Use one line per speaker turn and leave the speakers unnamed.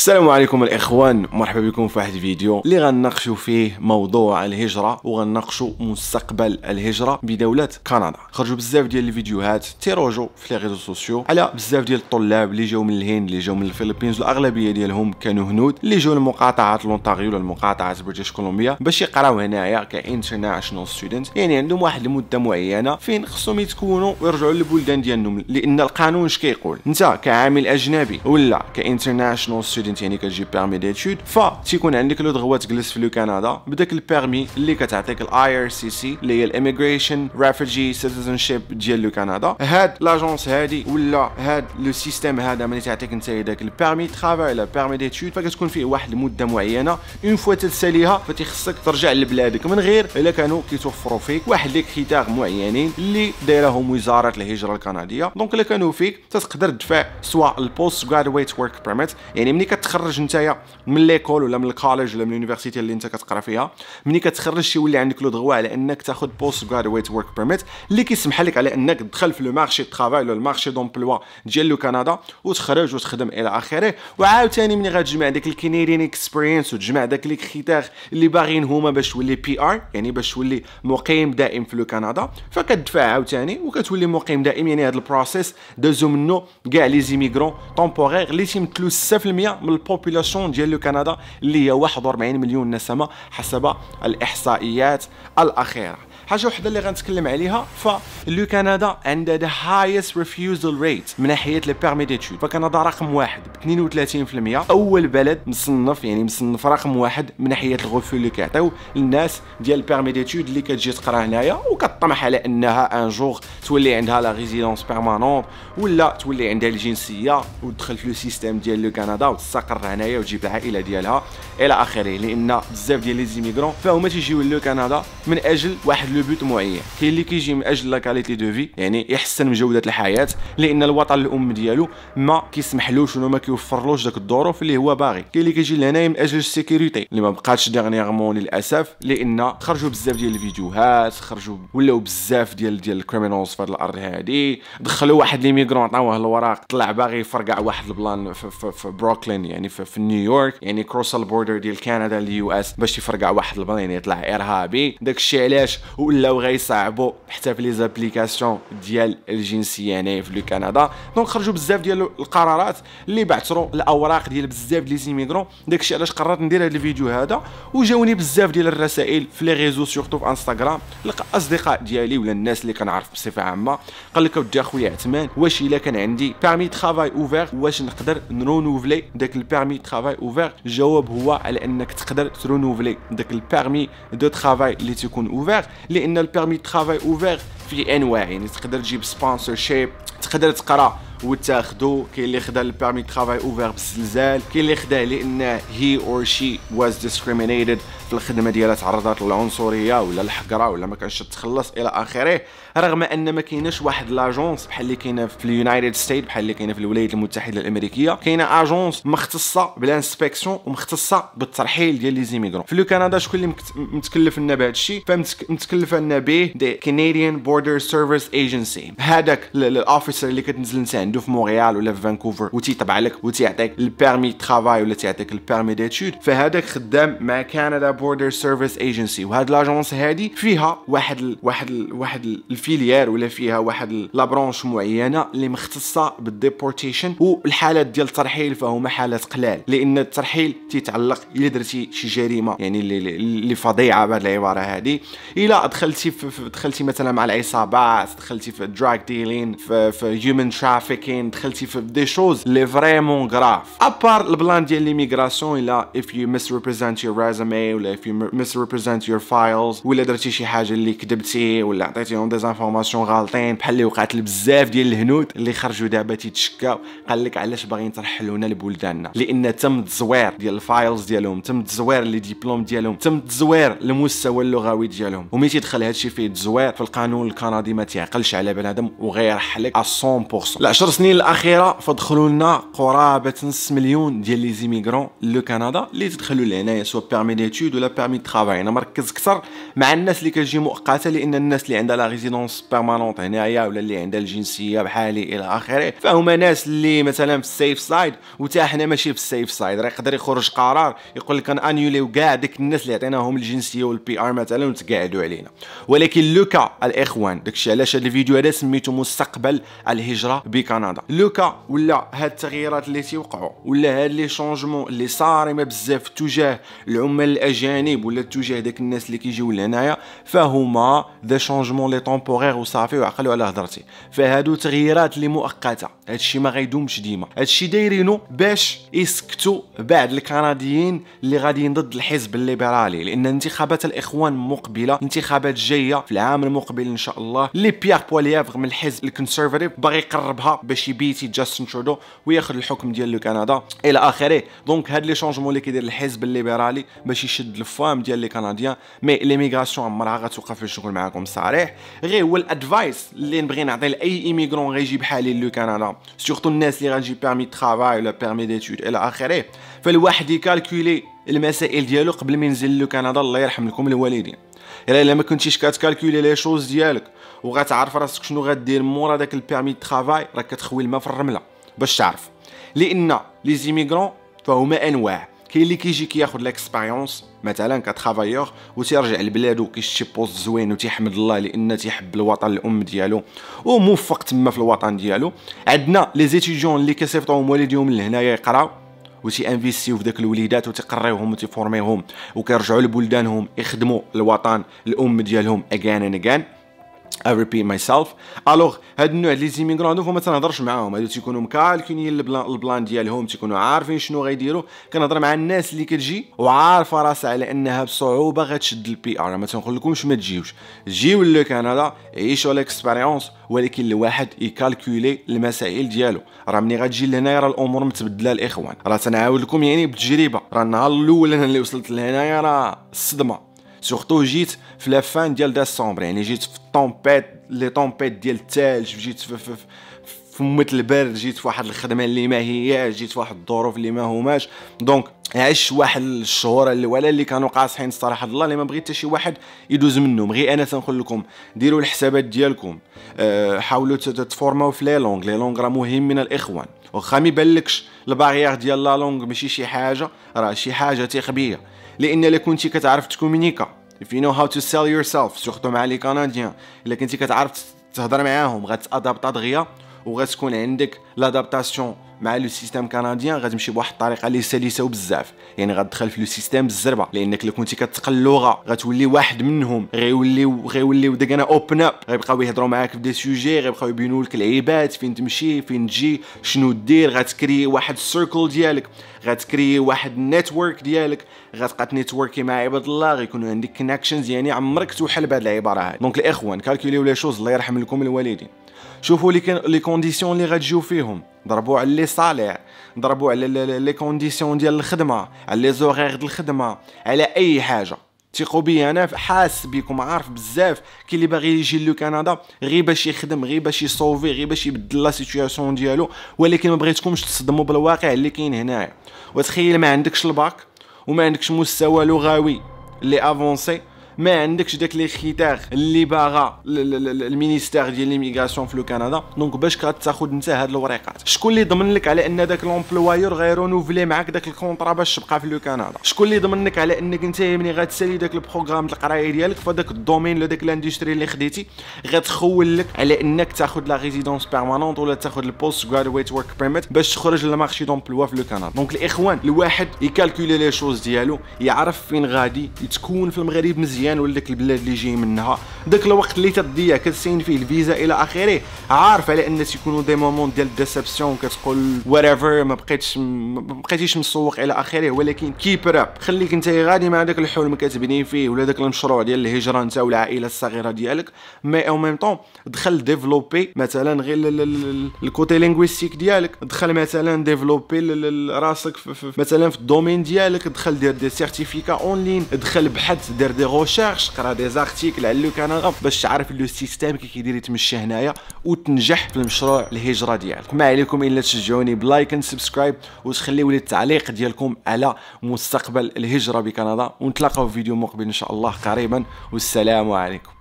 السلام عليكم الاخوان مرحبا بكم في واحد الفيديو اللي غنناقشوا فيه موضوع الهجره وغنناقشوا مستقبل الهجره بدوله كندا خرجوا بزاف ديال الفيديوهات تيروجو في لي ريزو سوسيو على بزاف ديال الطلاب اللي جاو من الهند اللي جاو من الفلبينز والاغلبيه ديالهم كانوا هنود اللي جاو لمقاطعه لونتاريو ولا مقاطعه بريتش كولومبيا باش يقراو هنايا كانترناشونال ستودنت يعني عندهم واحد المده معينه فين خصهم يتكونوا ويرجعوا للبلدان ديالهم لان القانون اش كيقول انت كعامل اجنبي ولا كانترناشونال ستودنت غادي يعني كتجيب بيرمي ديتود فتيكون عندك لو دغوا تجلس في لو كندا بداك البيرمي اللي كتعطيك الاي ار سي سي اللي هي الاميغريشن ريفوجي سيتيزن شيب ديال لو كندا هاد لاجونس هادي ولا هاد لو سيستيم هذا ملي تعطيك انت داك البيرمي ترافاي لا بيرمي ديتود فكتكون فيه واحد المده معينه اون فوا تساليها فتيخصك ترجع لبلادك من غير الا كانوا كيتوفروا فيك واحد لي كريتير معينين اللي دايرهم وزاره الهجره الكنديه دونك الا كانوا فيك تقدر تدفع سواء البوست جرادويت ورك بيرميت يعني ملي كتخرج نتايا من ليكول ولا من الكوليج ولا من اليونيفرسيتي اللي انت كتقرا فيها ملي كتخرج تيولي عندك لو دغوا على انك تاخذ بوست جرادويت ورك بيرميت اللي كيسمح لك على انك تدخل في لو مارشي طرافاي ولا المارشي دومبلوا ديال لو كندا وتخرج وتخدم الى اخره وعاوتاني ملي غتجمع داك الكنديان اكسبيرينس وتجمع داك لي كريتير اللي باغيين هما باش تولي بي ار يعني باش تولي مقيم دائم في لو كندا فكتدفع عاوتاني وكتولي مقيم دائم يعني هذا البروسيس دازو منه كاع لي زيميغرون طومبورير اللي تيمثلوا 6% من من البوبولاسيون ديال كندا اللي هي 41 مليون نسمه حسب الاحصائيات الاخيره حاجه وحده اللي غنتكلم عليها لو كندا عندها ذا هايست ريفيوزال ريت من ناحيه لي بيرمي ديتود فكندا رقم واحد ب 32% اول بلد مصنف يعني مصنف رقم واحد من ناحيه الغوفو اللي كيعطيو للناس ديال البيرمي ديتود اللي كتجي تقرا هنايا وكطمح على انها ان جور تولي عندها لا ريزيدونس بيرمانونت ولا تولي عندها الجنسيه وتدخل في لو سيستيم ديال لو كندا وتستقر تستقر هنايا وتجيب العائله ديالها الى اخره لان بزاف ديال لي زيميغرون فهما تيجيو لكندا من اجل واحد لو بوت معين كاين اللي كيجي من اجل لا كاليتي دو في يعني يحسن من جوده الحياه لان الوطن الام ديالو ما كيسمحلوش ولا ما كيوفرلوش داك الظروف اللي هو باغي كاين اللي كيجي لهنايا من اجل السيكوريتي اللي ما بقاتش ديغنيغمون للاسف لان خرجوا بزاف ديال الفيديوهات خرجوا ولاو بزاف ديال ديال الكريمينالز في هذه الارض هذه دخلوا واحد ليميغرون عطاوه الوراق طلع باغي يفرقع واحد البلان في, في, في بروكلين يعني في, في نيويورك يعني كروس البوردر ديال كندا اليو اس باش يفرقع واحد البلان يطلع ارهابي داك الشيء علاش ولاو غيصعبوا حتى في لي زابليكاسيون ديال الجنسيه هنايا في كندا دونك خرجوا بزاف ديال القرارات اللي بعثروا الاوراق ديال بزاف لي داك الشيء علاش قررت ندير هذا الفيديو هذا وجاوني بزاف ديال الرسائل في لي ريزو سورتو في انستغرام الاصدقاء ديالي ولا الناس اللي كنعرف بصفه عامه قال لك اودي اخويا عثمان واش الا كان عندي بارمي ترافاي اوفير واش نقدر نرونوفلي داك داك البيرمي ترافاي اوفير الجواب هو على انك تقدر ترونوفلي داك البيرمي دو ترافاي اللي تيكون اوفير لان البيرمي ترافاي اوفير في انواع يعني تقدر تجيب سبونسر شيب تقدر تقرا وتاخدو كاين اللي خدا البيرمي ترافاي اوفير بالزلزال كاين اللي خداه لان هي اور شي واز discriminated في الخدمه ديالها تعرضت للعنصريه ولا الحقره ولا ما كانش تخلص الى اخره رغم ان ما كاينش واحد لاجونس بحال اللي كاينه في اليونايتد ستيت بحال اللي كاينه في الولايات المتحده الامريكيه كاينه اجونس مختصه بالانسبكسيون ومختصه بالترحيل ديال لي زيميغرون في كندا شكون اللي متكلف لنا بهذا الشيء فمتكلف لنا به دي كنديان بوردر سيرفيس ايجنسي هذاك الاوفيسر اللي كتنزل انت عنده في مونريال ولا في فانكوفر وتيطبع لك وتيعطيك البيرمي ترافاي ولا تيعطيك البيرمي ديتود فهذاك خدام مع كندا بوردر سيرفيس ايجنسي وهاد لاجونس هادي فيها واحد ال واحد ال واحد الفيليير ولا فيها واحد لابرونش معينه اللي مختصه بالديبورتيشن والحالات ديال الترحيل فهما حالات قلال لان الترحيل تيتعلق الا درتي شي جريمه يعني اللي, اللي فظيعه بهاد العباره هادي الا دخلتي في دخلتي مثلا مع العصابات دخلتي في دراج ديلين في هيومن ترافيكين دخلتي في دي شوز لي فريمون غراف ابار البلان ديال ليميغراسيون الا اف يو ميس ريبريزنت يور ريزومي ولا if you misrepresent your files ولا درتي شي حاجه اللي كذبتي ولا عطيتيهم دي زانفورماسيون غالطين بحال اللي وقعت لبزاف ديال الهنود اللي خرجوا دابا تيتشكاو قال لك علاش باغيين ترحلونا لبلداننا لان تم تزوير ديال الفايلز ديالهم تم تزوير لي ديبلوم ديالهم تم تزوير المستوى اللغوي ديالهم ومي تيدخل هادشي فيه التزوير في القانون الكندي ما تيعقلش على بنادم وغيرحلك 100% العشر سنين الاخيره فدخلوا لنا قرابه نص مليون ديال لي زيميغرون لو كندا اللي تدخلوا لهنايا سو بيرمي ديتود لا بيرمي ترافاي انا مركز اكثر مع الناس اللي كتجي مؤقته لان الناس اللي عندها لا ريزيدونس بيرمانونت هنايا ولا اللي عندها الجنسيه بحالي الى اخره فهما ناس اللي مثلا في السيف سايد وتا حنا ماشي في السيف سايد راه يقدر يخرج قرار يقول لك انيوليو كاع ديك الناس اللي عطيناهم الجنسيه والبي ار مثلا وتقعدوا علينا ولكن لوكا الاخوان داكشي علاش هذا الفيديو هذا سميته مستقبل الهجره بكندا لوكا ولا هاد التغييرات اللي تيوقعوا ولا هاد لي شونجمون اللي صارمه بزاف تجاه العمال الاجانب الاجانب ولا اتجاه داك الناس اللي كيجيو لهنايا فهما ذا شونجمون لي طومبورير وصافي وعقلوا على هضرتي فهادو تغييرات اللي مؤقته هادشي ما غيدومش ديما هادشي دايرينو باش يسكتوا بعد الكنديين اللي غاديين ضد الحزب الليبرالي لان انتخابات الاخوان مقبله انتخابات جايه في العام المقبل ان شاء الله اللي بيير بوليافغ من الحزب الكونسيرفاتيف باغي يقربها باش يبيتي جاستن ترودو وياخذ الحكم ديال كندا الى اخره دونك هاد لي شونجمون اللي كيدير الحزب الليبرالي باش يشد جد الفام ديال لي كنديان مي ليميغراسيون عمرها غتوقف الشغل معاكم صريح غير هو الادفايس اللي نبغي نعطي لاي ايميغرون غيجي بحالي لو كندا سورتو الناس اللي غتجي بيرمي ترافاي ولا بيرمي ديتود الى اخره فالواحد يكالكولي المسائل ديالو قبل ما ينزل لو كندا الله يرحم لكم الوالدين الا الا ما كنتيش كتكالكولي لي شوز ديالك وغتعرف راسك شنو غدير مورا داك البيرمي ترافاي راك كتخوي الماء في الرمله باش تعرف لان لي زيميغرون فهما انواع كاين اللي كيجي كياخذ ليكسبيريونس مثلا كترافايور وتيرجع لبلادو كيشتي بوست زوين وتيحمد الله لان تيحب الوطن الام ديالو وموفق تما في الوطن ديالو عندنا لي زيتيديون اللي كيصيفطوهم والديهم لهنايا يقراو وتي انفيستيو في داك الوليدات تيفورميهم وتيفورميهم كيرجعوا لبلدانهم يخدموا الوطن الام ديالهم اجان اند اجان اي ريبيت ماي سيلف الوغ هاد النوع لي زيميغرون هادو ما تنهضرش معاهم هادو تيكونوا مكالكينين البلان ديالهم تيكونوا عارفين شنو غيديروا كنهضر مع الناس اللي كتجي وعارفه راسها على انها بصعوبه غتشد البي ار ما تنقولكمش ما تجيوش جيو لكندا عيشوا ليكسبيريونس ولكن الواحد يكالكولي المسائل ديالو راه ملي غتجي لهنايا راه الامور متبدله الاخوان راه تنعاود لكم يعني بتجربه راه النهار الاول انا اللي وصلت لهنايا راه الصدمه سورتو جيت في لافان ديال ديسمبر يعني جيت في طومبيت لي طومبيت ديال الثلج جيت في, في, في البرد جيت في واحد الخدمه اللي ما هي جيت في واحد الظروف اللي ما هماش دونك عشت واحد الشهور ولا اللي كانوا قاصحين الصراحه الله اللي ما بغيت حتى شي واحد يدوز منهم غير انا تنقول لكم ديروا الحسابات ديالكم أه حاولوا تتفورماو في لي لونغ لي لونغ راه مهم من الاخوان واخا ما يبانلكش الباريير ديال لا لونغ ماشي شي حاجه راه شي حاجه تخبيه لان الا كنتي كتعرف تكومينيكا if you know how to sell yourself سورتو مع لي كنديان الا كنتي كتعرف تهضر معاهم غتادابطا دغيا وغادي تكون عندك لادابتاسيون مع لو سيستيم كنديان غادي تمشي بواحد الطريقه اللي سلسه وبزاف يعني غتدخل في لو سيستيم بالزربه لانك لو كنتي كتقل اللغه غتولي واحد منهم غيوليو غيوليو انا اوبن اب غيبقاو يهضروا معاك في دي سوجي غيبقاو يبينوا لك العيبات فين تمشي فين تجي شنو دير غتكري واحد السيركل ديالك غتكري واحد النيتورك ديالك غتبقى تنيتوركي مع عباد الله غيكونوا عندك كونكشنز يعني عمرك توحل بهذه العباره هذه دونك الاخوان كالكوليو لي شوز الله يرحم لكم الوالدين شوفوا لي كونديسيون اللي غتجيو فيهم ضربوا على لي صالير ضربوا على لي كونديسيون ديال الخدمه على لي زوغيغ ديال الخدمه على اي حاجه ثقوا بي انا حاس بكم عارف بزاف كي اللي باغي يجي لكندا غير باش يخدم غير باش يصوفي غير باش يبدل لا سيتوياسيون ديالو ولكن ما بغيتكمش تصدموا بالواقع اللي كاين هنايا وتخيل ما عندكش الباك وما عندكش مستوى لغوي اللي افونسي ما عندكش داك لي خيتير اللي باغا المينيستير ديال ليميغراسيون في كندا دونك باش كتاخذ انت هاد الوريقات شكون اللي ضمن لك على ان داك لومبلوايور غيرونوفلي معاك داك الكونطرا باش تبقى في كندا شكون اللي ضمن لك على انك انت ملي غتسالي داك البروغرام القرايه ديالك في داك الدومين ولا داك الاندستري اللي خديتي غتخول لك على انك تاخذ لا ريزيدونس بيرمانونت ولا تاخذ البوست غرادويت ورك بيرميت باش تخرج للمارشي دومبلوا في كندا دونك الاخوان الواحد يكالكولي لي شوز ديالو يعرف فين غادي يتكون في المغرب مزيان مزيان ولا ديك البلاد اللي جاي منها داك الوقت اللي تضيع كتسين فيه الفيزا الى اخره عارف على ان تيكونوا دي مومون ديال ديسيبسيون كتقول ورايفر ما بقيتش ما بقيتيش مسوق الى اخره ولكن كيب اب خليك انت غادي مع داك الحلم كتبني فيه ولا داك المشروع ديال الهجره انت والعائله الصغيره ديالك مي او ميم طون دخل ديفلوبي مثلا غير الكوتي لينغويستيك ديالك دخل مثلا ديفلوبي راسك مثلا في الدومين ديالك دخل دير دي سيرتيفيكا اون لين دخل بحث دير دي روش ريشيرش قرا دي زارتيكل على لو كندا باش تعرف لو سيستيم كي كيدير يتمشى هنايا وتنجح في المشروع الهجره ديالك ما عليكم الا تشجعوني بلايك اند سبسكرايب وتخليو لي التعليق ديالكم على مستقبل الهجره بكندا ونتلاقاو في فيديو مقبل ان شاء الله قريبا والسلام عليكم